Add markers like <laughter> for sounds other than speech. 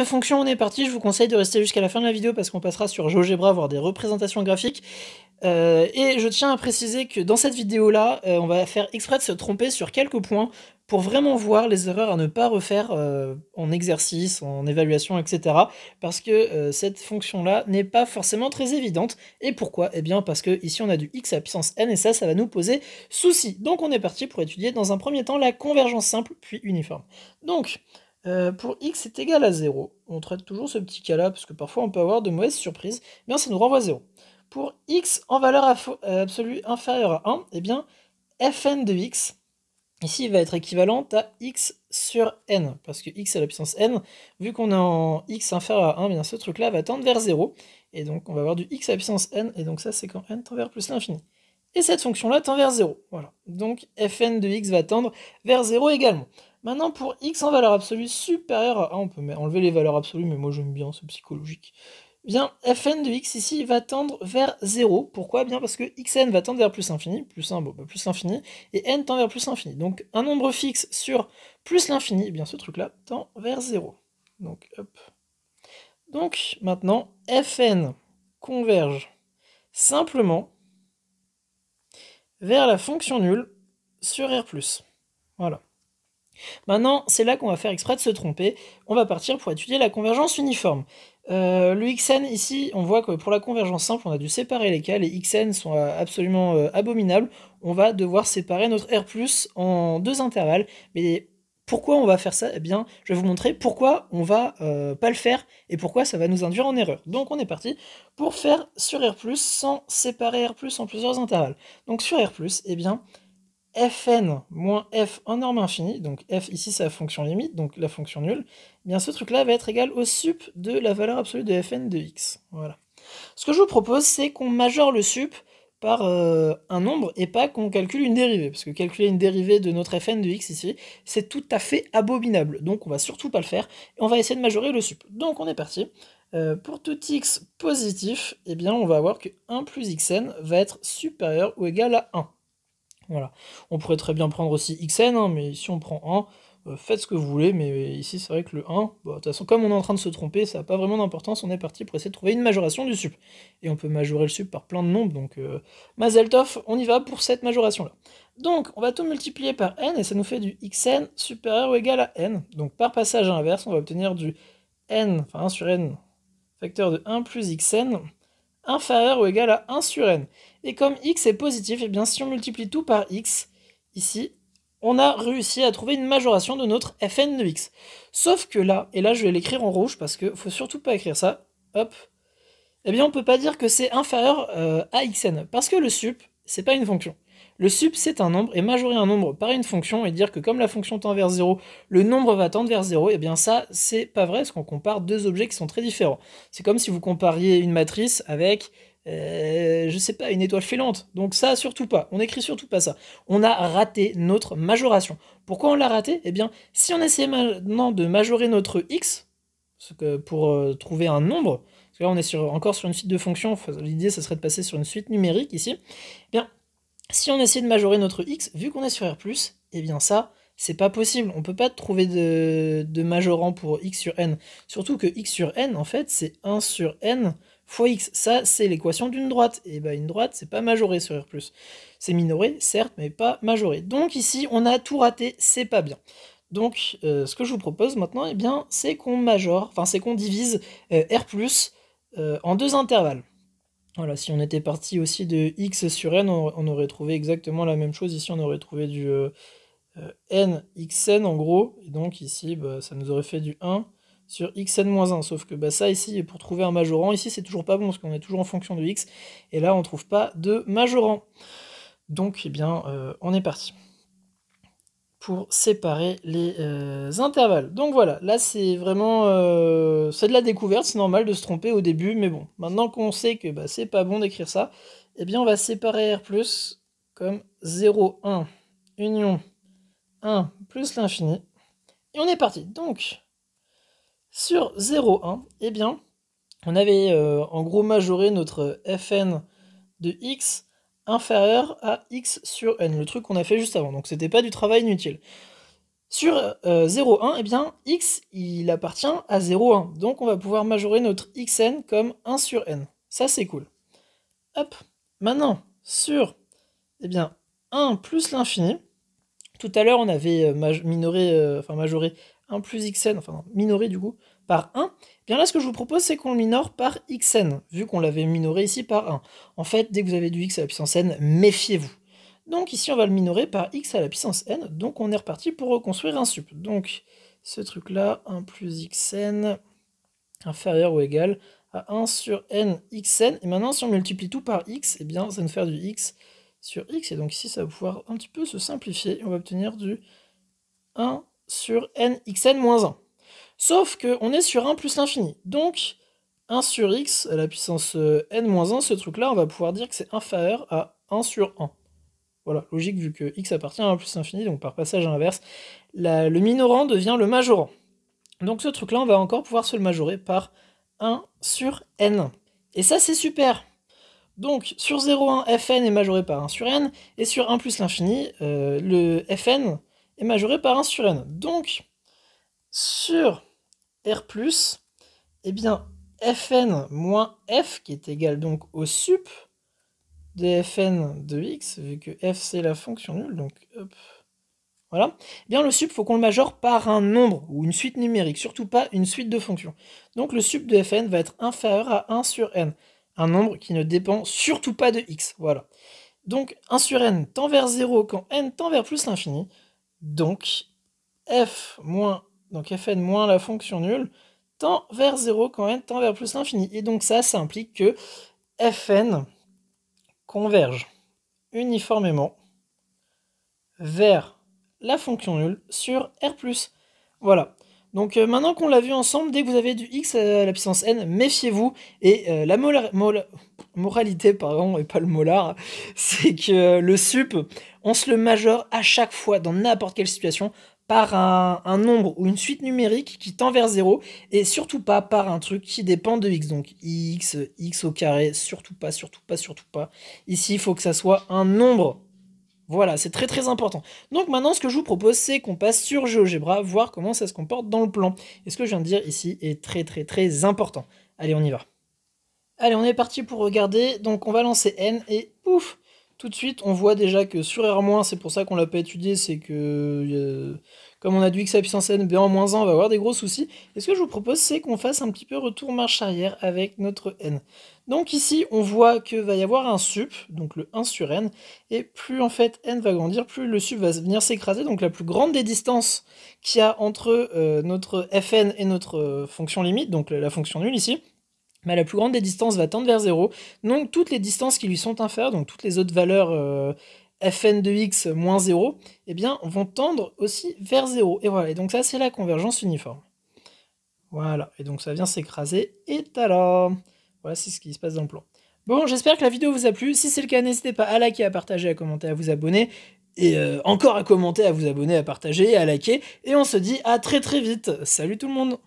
de fonction on est parti, je vous conseille de rester jusqu'à la fin de la vidéo parce qu'on passera sur GeoGebra voir des représentations graphiques. Euh, et je tiens à préciser que dans cette vidéo-là, euh, on va faire exprès de se tromper sur quelques points pour vraiment voir les erreurs à ne pas refaire euh, en exercice, en évaluation, etc. Parce que cette fonction-là n'est pas forcément très évidente. Et pourquoi Eh bien parce que ici on a du x à puissance n et ça, ça va nous poser souci. Donc on est parti pour étudier dans un premier temps la convergence simple puis uniforme. Donc... Euh, pour x est égal à 0, on traite toujours ce petit cas-là parce que parfois on peut avoir de mauvaises surprises, et eh bien ça nous renvoie à 0. Pour x en valeur euh, absolue inférieure à 1, eh bien fn de x, ici, va être équivalente à x sur n, parce que x à la puissance n, vu qu'on est en x inférieur à 1, eh bien ce truc-là va tendre vers 0, et donc on va avoir du x à la puissance n, et donc ça c'est quand n tend vers plus l'infini. Et cette fonction-là tend vers 0, voilà. Donc fn de x va tendre vers 0 également. Maintenant, pour x en valeur absolue supérieure à on peut enlever les valeurs absolues, mais moi j'aime bien, c'est psychologique. Bien, fn de x ici va tendre vers 0. Pourquoi Bien parce que xn va tendre vers plus l'infini, plus 1, bon, bah, plus l'infini, et n tend vers plus l'infini. Donc un nombre fixe sur plus l'infini, bien ce truc-là tend vers 0. Donc, hop. Donc maintenant, fn converge simplement vers la fonction nulle sur R+. Voilà. Maintenant, c'est là qu'on va faire exprès de se tromper. On va partir pour étudier la convergence uniforme. Euh, le xn ici, on voit que pour la convergence simple, on a dû séparer les cas. Les xn sont euh, absolument euh, abominables. On va devoir séparer notre R en deux intervalles. Mais pourquoi on va faire ça Eh bien, je vais vous montrer pourquoi on va pas le faire et pourquoi ça va nous induire en erreur. Donc on est parti pour faire sur R sans séparer R en plusieurs intervalles. Donc sur R eh bien, fn moins f en norme infinie, donc f ici c'est la fonction limite, donc la fonction nulle, eh bien ce truc-là va être égal au sup de la valeur absolue de fn de x. Voilà. Ce que je vous propose, c'est qu'on majore le sup par euh, un nombre et pas qu'on calcule une dérivée, parce que calculer une dérivée de notre fn de x ici, c'est tout à fait abominable, donc on va surtout pas le faire, et on va essayer de majorer le sup. Donc on est parti. Euh, pour tout x positif, et eh bien on va avoir que 1 plus xn va être supérieur ou égal à 1. Voilà. On pourrait très bien prendre aussi xn, hein, mais si on prend 1, euh, faites ce que vous voulez, mais ici c'est vrai que le 1, bah, de toute façon comme on est en train de se tromper, ça n'a pas vraiment d'importance, on est parti pour essayer de trouver une majoration du sup. Et on peut majorer le sup par plein de nombres, donc euh, Mazeltov, on y va pour cette majoration-là. Donc on va tout multiplier par n, et ça nous fait du xn supérieur ou égal à n. Donc par passage inverse, on va obtenir du n, enfin 1 sur n, facteur de 1 plus xn, inférieur ou égal à 1 sur n. Et comme x est positif, et eh bien si on multiplie tout par x, ici, on a réussi à trouver une majoration de notre fn de x. Sauf que là, et là je vais l'écrire en rouge parce qu'il faut surtout pas écrire ça, hop, eh bien on peut pas dire que c'est inférieur euh, à xn, parce que le sup, c'est pas une fonction. Le sup, c'est un nombre, et majorer un nombre par une fonction, et dire que comme la fonction tend vers 0, le nombre va tendre vers 0, et eh bien ça, c'est pas vrai, parce qu'on compare deux objets qui sont très différents. C'est comme si vous compariez une matrice avec euh, je sais pas, une étoile filante. Donc ça, surtout pas. On écrit surtout pas ça. On a raté notre majoration. Pourquoi on l'a raté Eh bien, si on essayait maintenant de majorer notre x, pour euh, trouver un nombre, parce que là on est encore sur une suite de fonctions, l'idée ce serait de passer sur une suite numérique ici, eh bien, si on essayait de majorer notre x, vu qu'on est sur R+, eh bien ça, c'est pas possible. On ne peut pas trouver de, majorant pour x sur n. Surtout que x sur n, en fait, c'est 1 sur n fois x. Ça, c'est l'équation d'une droite. Et eh bien une droite, c'est pas majoré sur R+. C'est minoré, certes, mais pas majoré. Donc ici, on a tout raté, c'est pas bien. Donc euh, ce que je vous propose maintenant, et eh bien, c'est qu'on majore, enfin c'est qu'on divise euh, R+, euh, en deux intervalles. Voilà, si on était parti aussi de x sur n, on, aurait trouvé exactement la même chose. Ici, on aurait trouvé du n xn en gros. Et donc ici, bah, ça nous aurait fait du 1 sur xn-1. Sauf que bah, ça ici, pour trouver un majorant, ici c'est toujours pas bon parce qu'on est toujours en fonction de x, et là on trouve pas de majorant. Donc eh bien euh, on est parti pour séparer les euh, intervalles. Donc voilà, là c'est vraiment euh, c'est de la découverte, c'est normal de se tromper au début, mais bon, maintenant qu'on sait que bah, c'est pas bon d'écrire ça, eh bien on va séparer R+, comme 0, 1, union, 1, plus l'infini, et on est parti. Donc, sur 0,1, eh bien, on avait euh, en gros majoré notre fn de x inférieur à x sur n, le truc qu'on a fait juste avant. Donc ce n'était pas du travail inutile. Sur 0,1, euh, eh bien, x, il appartient à 0,1. Donc on va pouvoir majorer notre xn comme 1 sur n. Ça, c'est cool. Hop. Maintenant, sur eh bien, 1 plus l'infini, tout à l'heure, on avait euh, minoré, enfin majoré 1 plus xn, enfin minoré du coup, par 1, eh bien là ce que je vous propose c'est qu'on le minore par xn, vu qu'on l'avait minoré ici par 1. En fait, dès que vous avez du x à la puissance n, méfiez-vous. Donc ici on va le minorer par x à la puissance n, donc on est reparti pour reconstruire un sup. Donc ce truc là, 1 plus xn inférieur ou égal à 1 sur n xn, et maintenant si on multiplie tout par x, et eh bien ça va nous faire du x sur x, et donc ici ça va pouvoir un petit peu se simplifier, on va obtenir du 1 sur n xn moins 1. Sauf qu'on est sur 1 plus l'infini. Donc, 1 sur x à la puissance euh, n-1, ce truc-là, on va pouvoir dire que c'est inférieur à 1 sur 1. Voilà, logique vu que x appartient à 1 plus l'infini, donc par passage inverse, la, le minorant devient le majorant. Donc ce truc-là, on va encore pouvoir se le majorer par 1 sur n. Et ça, c'est super donc sur 0, 1, fn est majoré par 1 sur n, et sur 1 plus l'infini, euh, le fn est majoré par 1 sur n. Donc sur R+, eh bien, Fn moins F, qui est égal donc au sup de Fn de x, vu que F c'est la fonction nulle, donc hop, voilà. Eh bien, le sup, faut qu'on le majore par un nombre ou une suite numérique, surtout pas une suite de fonctions. Donc le sup de Fn va être inférieur à 1 sur n, un nombre qui ne dépend surtout pas de x, voilà. Donc 1 sur n tend vers 0 quand n tend vers plus l'infini, donc f moins donc fn- moins la fonction nulle, tend vers 0 quand même, tend vers plus l'infini. Et donc ça, ça implique que fn converge uniformément vers la fonction nulle sur R+. Voilà. Donc euh, maintenant qu'on l'a vu ensemble, dès que vous avez du x à la puissance n, méfiez-vous. Et euh, la moralité, pardon, et pas le molar, <laughs> c'est que euh, le sup, on se le majeure à chaque fois, dans n'importe quelle situation, par un, un, nombre ou une suite numérique qui tend vers 0, et surtout pas par un truc qui dépend de x. Donc x, x au carré, surtout pas, surtout pas, surtout pas. Ici, il faut que ça soit un nombre voilà, c'est très très important. Donc maintenant, ce que je vous propose, c'est qu'on passe sur GeoGebra, voir comment ça se comporte dans le plan. Et ce que je viens de dire ici est très très très important. Allez, on y va. Allez, on est parti pour regarder. Donc on va lancer N et pouf tout de suite, on voit déjà que sur R-, c'est pour ça qu'on l'a pas étudié, c'est que euh, comme on a du x à puissance n en moins 1, on va avoir des gros soucis. Et ce que je vous propose, c'est qu'on fasse un petit peu retour marche arrière avec notre n. Donc ici, on voit que va y avoir un sup, donc le 1 sur n, et plus en fait n va grandir, plus le sup va venir s'écraser. Donc la plus grande des distances qu'il y a entre euh, notre fn et notre euh, fonction limite, donc la, fonction nulle ici, mais bah, la plus grande des distances va tendre vers 0. Donc toutes les distances qui lui sont inférieures, donc toutes les autres valeurs euh, fn de x moins 0, eh bien, vont tendre aussi vers 0. Et voilà, et donc ça, c'est la convergence uniforme. Voilà, et donc ça vient s'écraser, et alors Voilà, c'est ce qui se passe dans le plan. Bon, j'espère que la vidéo vous a plu. Si c'est le cas, n'hésitez pas à liker, à partager, à commenter, à vous abonner. Et euh, encore à commenter, à vous abonner, à partager, à liker. Et on se dit à très très vite. Salut tout le monde